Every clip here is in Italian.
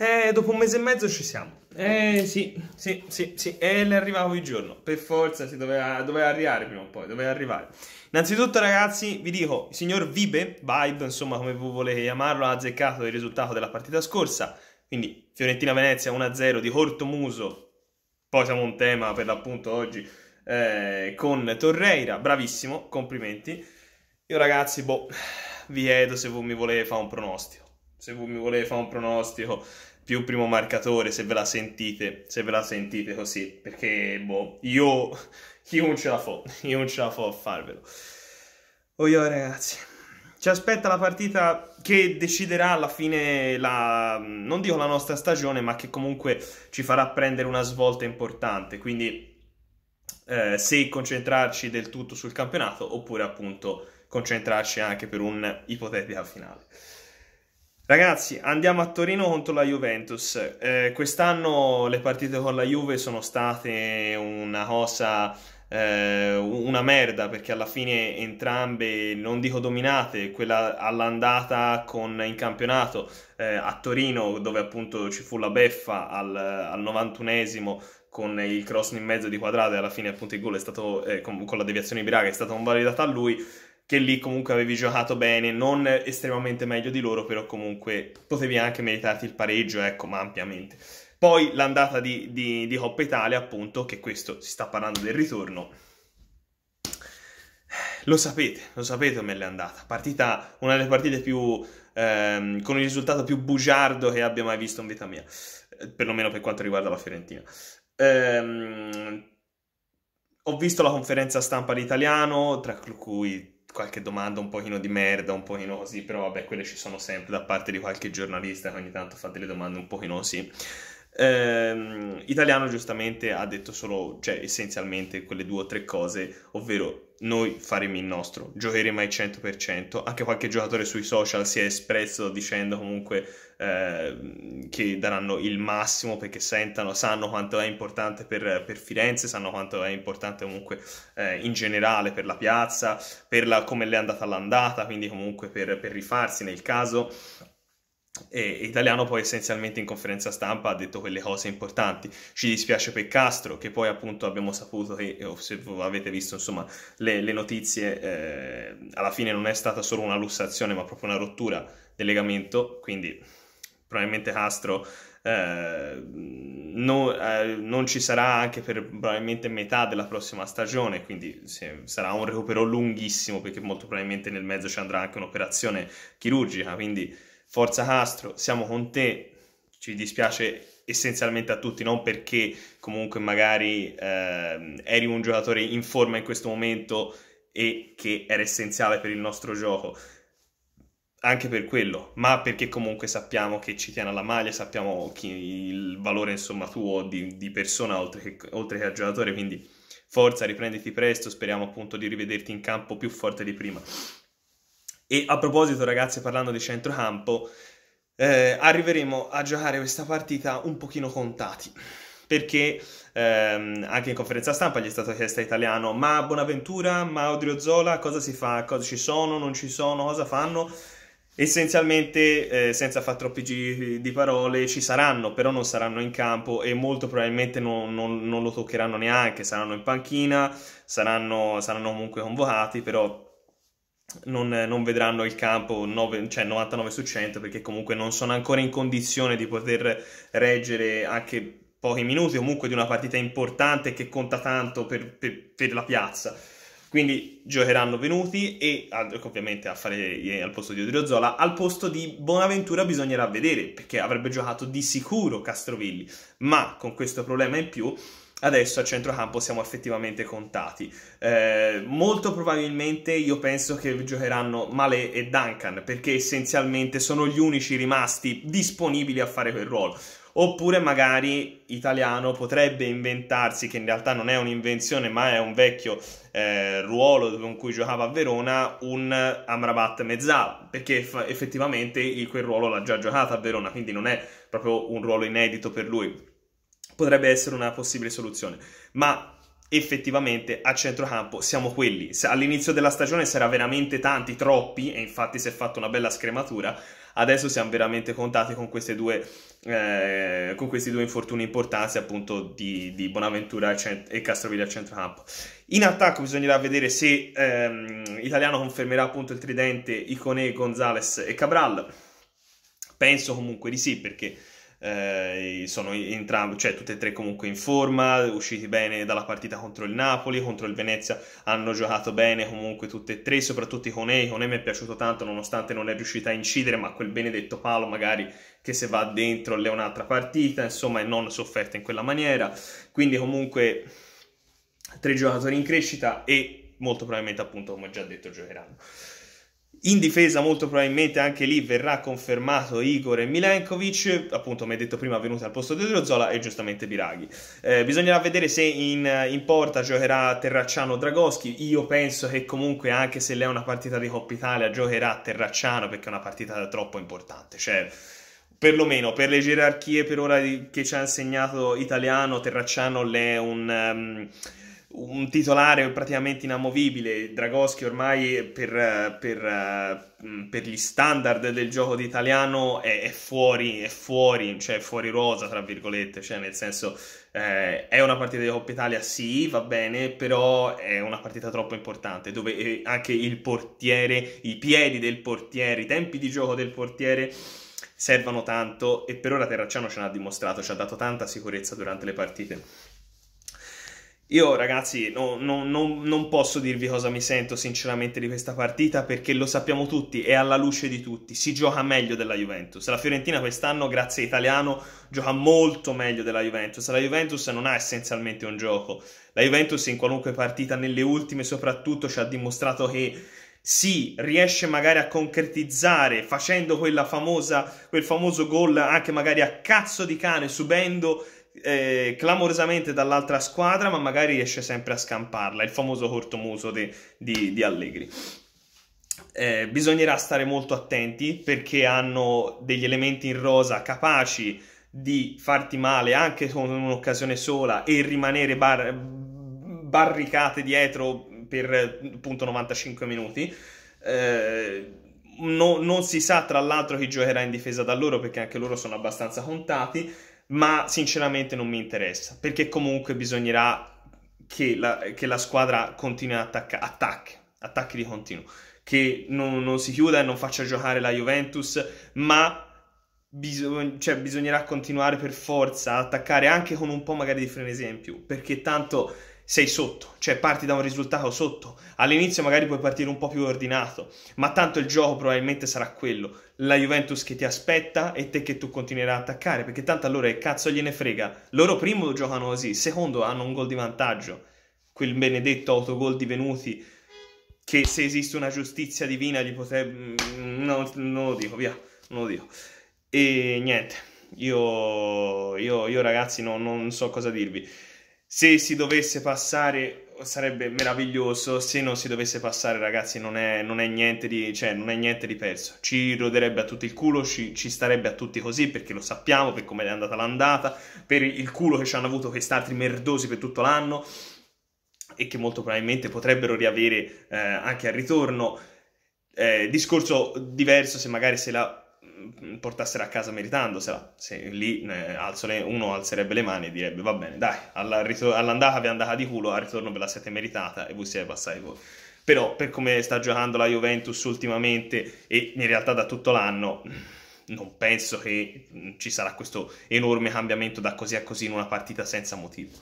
Eh, dopo un mese e mezzo ci siamo. Eh sì, sì, sì, sì, e le arrivavo il giorno, per forza si doveva, doveva, arrivare prima o poi, doveva arrivare. Innanzitutto ragazzi vi dico, il signor Vibe, Vibe insomma come voi volete chiamarlo, ha azzeccato il risultato della partita scorsa, quindi Fiorentina-Venezia 1-0 di Cortomuso, poi siamo un tema per l'appunto oggi eh, con Torreira, bravissimo, complimenti. Io ragazzi, boh, vi chiedo se voi mi volete fare un pronostico se mi volete fare un pronostico più primo marcatore se ve la sentite se ve la sentite così perché boh io io non ce la fo io non ce la fo a farvelo oh io ragazzi ci aspetta la partita che deciderà alla fine la non dico la nostra stagione ma che comunque ci farà prendere una svolta importante quindi eh, se concentrarci del tutto sul campionato oppure appunto concentrarci anche per un'ipotetica finale Ragazzi, andiamo a Torino contro la Juventus. Eh, quest'anno le partite con la Juve sono state una cosa, eh, una merda, perché alla fine entrambe, non dico dominate, quella all'andata con, in campionato eh, a Torino, dove appunto ci fu la beffa al, al 91esimo con il cross in mezzo di e alla fine appunto il gol è stato, eh, con, con, la deviazione di Braga, è stata convalidata a lui che lì comunque avevi giocato bene, non estremamente meglio di loro, però comunque potevi anche meritarti il pareggio, ecco, ma ampiamente. Poi l'andata di, di, di Coppa Italia, appunto, che questo si sta parlando del ritorno. Lo sapete, lo sapete come l'è andata. Partita, una delle partite più ehm, con il risultato più bugiardo che abbia mai visto in vita mia, eh, perlomeno per quanto riguarda la Fiorentina. Ehm, ho visto la conferenza stampa di italiano, tra cui qualche domanda un pochino di merda, un pochino così, però vabbè, quelle ci sono sempre da parte di qualche giornalista che ogni tanto fa delle domande un pochino così. Ehm, italiano giustamente ha detto solo, cioè essenzialmente quelle due o tre cose, ovvero noi faremo il nostro, giocheremo al 100%, anche qualche giocatore sui social si è espresso dicendo comunque eh, che daranno il massimo perché sentano, sanno quanto è importante per, per Firenze, sanno quanto è importante comunque eh, in generale per la piazza, per la, come le è andata l'andata, quindi comunque per, per rifarsi nel caso e Italiano poi essenzialmente in conferenza stampa ha detto quelle cose importanti. Ci dispiace per Castro, che poi appunto abbiamo saputo che, eh, se avete visto insomma le, le notizie, eh, alla fine non è stata solo una lussazione ma proprio una rottura del legamento, quindi probabilmente Castro eh, no, eh, non ci sarà anche per probabilmente metà della prossima stagione, quindi se, sarà un recupero lunghissimo perché molto probabilmente nel mezzo ci andrà anche un'operazione chirurgica, quindi Forza Castro, siamo con te, ci dispiace essenzialmente a tutti, non perché comunque magari eh, eri un giocatore in forma in questo momento e che era essenziale per il nostro gioco, anche per quello, ma perché comunque sappiamo che ci tiene alla maglia, sappiamo chi, il valore insomma tuo di, di persona oltre che, oltre che a giocatore, quindi forza, riprenditi presto, speriamo appunto di rivederti in campo più forte di prima. E a proposito, ragazzi, parlando di centrocampo, eh, arriveremo a giocare questa partita un pochino contati. Perché ehm, anche in conferenza stampa gli è stato chiesto italiano: ma Bonaventura, ma Odrio Zola, cosa si fa? Cosa ci sono? Non ci sono? Cosa fanno? Essenzialmente, eh, senza fare troppi giri di parole, ci saranno, però non saranno in campo e molto probabilmente non, non, non lo toccheranno neanche. Saranno in panchina, saranno, saranno comunque convocati, però non, non, vedranno il campo 9, cioè 99 su 100 perché comunque non sono ancora in condizione di poter reggere anche pochi minuti comunque di una partita importante che conta tanto per, per, per la piazza quindi giocheranno Venuti e ovviamente a fare al posto di Zola al posto di Bonaventura bisognerà vedere perché avrebbe giocato di sicuro Castrovilli ma con questo problema in più adesso a centrocampo siamo effettivamente contati. Eh, molto probabilmente io penso che giocheranno Male e Duncan, perché essenzialmente sono gli unici rimasti disponibili a fare quel ruolo. Oppure magari Italiano potrebbe inventarsi, che in realtà non è un'invenzione ma è un vecchio eh, ruolo con cui giocava a Verona, un Amrabat mezzala, perché effettivamente quel ruolo l'ha già giocato a Verona, quindi non è proprio un ruolo inedito per lui potrebbe essere una possibile soluzione. Ma effettivamente a centrocampo siamo quelli. All'inizio della stagione si era veramente tanti, troppi, e infatti si è fatta una bella scrematura. Adesso siamo veramente contati con, due, eh, con questi due infortuni importanti, appunto, di, di Bonaventura e Castrovilla a centrocampo. In attacco bisognerà vedere se ehm, Italiano confermerà appunto il tridente Icone, Gonzales e Cabral. Penso comunque di sì, perché eh, sono entrambi, cioè tutte e tre comunque in forma, usciti bene dalla partita contro il Napoli, contro il Venezia hanno giocato bene comunque tutti e tre, soprattutto con con Conei mi è piaciuto tanto nonostante non è riuscita a incidere, ma quel benedetto palo magari che se va dentro è un'altra partita, insomma e non sofferta in quella maniera, quindi comunque tre giocatori in crescita e molto probabilmente appunto come ho già detto giocheranno. In difesa molto probabilmente anche lì verrà confermato Igor e Milenkovic, appunto come detto prima venuti al posto di Drozola e giustamente Biraghi. Eh, bisognerà vedere se in, in, porta giocherà Terracciano o Dragoschi, io penso che comunque anche se lei è una partita di Coppa Italia giocherà Terracciano perché è una partita troppo importante, cioè perlomeno per le gerarchie per ora che ci ha insegnato Italiano, Terracciano è un... Um, un titolare praticamente inamovibile. Dragoschi ormai per, per, mm, per, gli standard del gioco di italiano è, è, fuori, è fuori, cioè fuori rosa, tra virgolette, cioè nel senso eh, è una partita di Coppa Italia, sì, va bene, però è una partita troppo importante dove eh, anche il portiere, i piedi del portiere, i tempi di gioco del portiere servono tanto e per ora Terracciano ce l'ha dimostrato, ci ha dato tanta sicurezza durante le partite. Io ragazzi no, no, no, non posso dirvi cosa mi sento sinceramente di questa partita perché lo sappiamo tutti, è alla luce di tutti, si gioca meglio della Juventus. La Fiorentina quest'anno, grazie a Italiano, gioca molto meglio della Juventus. La Juventus non ha essenzialmente un gioco. La Juventus in qualunque partita, nelle ultime soprattutto, ci ha dimostrato che si riesce magari a concretizzare facendo famosa, quel famoso gol anche magari a cazzo di cane, subendo eh, clamorosamente dall'altra squadra, ma magari riesce sempre a scamparla, il famoso cortomuso di, di, di Allegri. Eh, bisognerà stare molto attenti perché hanno degli elementi in rosa capaci di farti male anche con un'occasione sola e rimanere bar- barricate dietro per appunto 95 minuti. Eh, no, non si sa tra l'altro chi giocherà in difesa da loro perché anche loro sono abbastanza contati ma sinceramente non mi interessa, perché comunque bisognerà che la, che la squadra continui ad attaccare, attacchi, attacchi di continuo, che non, non, si chiuda e non faccia giocare la Juventus, ma bisog- cioè, bisognerà continuare per forza ad attaccare anche con un po' magari di frenesia in più, perché tanto sei sotto, cioè parti da un risultato sotto. All'inizio magari puoi partire un po' più ordinato, ma tanto il gioco probabilmente sarà quello. La Juventus che ti aspetta e te che tu continuerai a attaccare, perché tanto allora eh, cazzo gliene frega. Loro primo giocano così, secondo hanno un gol di vantaggio. Quel benedetto autogol di Venuti che se esiste una giustizia divina gli potrebbe... Mm, no, non lo dico, via, non lo dico. E niente, io, io, io ragazzi no, non so cosa dirvi se si dovesse passare sarebbe meraviglioso se non si dovesse passare ragazzi non è, non è, niente, di, cioè, non è niente di perso ci roderebbe a tutti il culo ci, ci, starebbe a tutti così perché lo sappiamo per come è andata l'andata per il culo che ci hanno avuto questi altri merdosi per tutto l'anno e che molto probabilmente potrebbero riavere eh, anche al ritorno eh, discorso diverso se magari se la portassero a casa meritandosela. Se lì eh, alzo le, uno alzerebbe le mani e direbbe va bene, dai, alla all'andata vi è andata di culo, al ritorno ve la siete meritata e voi siete passati voi. Però per come sta giocando la Juventus ultimamente e in realtà da tutto l'anno non penso che mm, ci sarà questo enorme cambiamento da così a così in una partita senza motivo.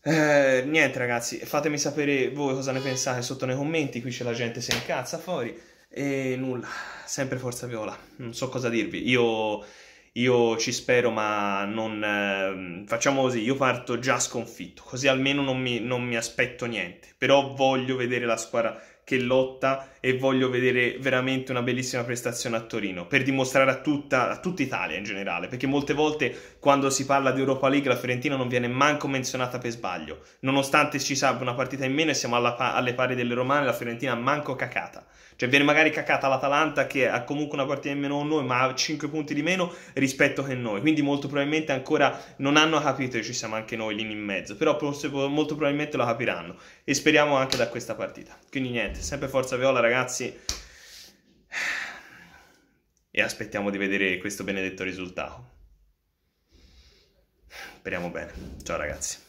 Eh, niente ragazzi, fatemi sapere voi cosa ne pensate sotto nei commenti, qui c'è la gente se si incazza fuori. E nulla, sempre Forza Viola, non so cosa dirvi. Io, io ci spero, ma non... Eh, facciamo così, io parto già sconfitto, così almeno non mi, non mi aspetto niente. Però voglio vedere la squadra che lotta e voglio vedere veramente una bellissima prestazione a Torino per dimostrare a tutta, a tutta Italia in generale, perché molte volte quando si parla di Europa League la Fiorentina non viene manco menzionata per sbaglio, nonostante ci sappia una partita in meno e siamo pa- alle pari delle romane, la Fiorentina manco cacata, cioè viene magari cacata l'Atalanta che ha comunque una partita in meno con noi ma ha 5 punti di meno rispetto a noi, quindi molto probabilmente ancora non hanno capito che ci siamo anche noi lì in mezzo, però molto probabilmente lo capiranno e speriamo anche da questa partita, quindi niente niente, sempre Forza Viola ragazzi e aspettiamo di vedere questo benedetto risultato. Speriamo bene. Ciao ragazzi.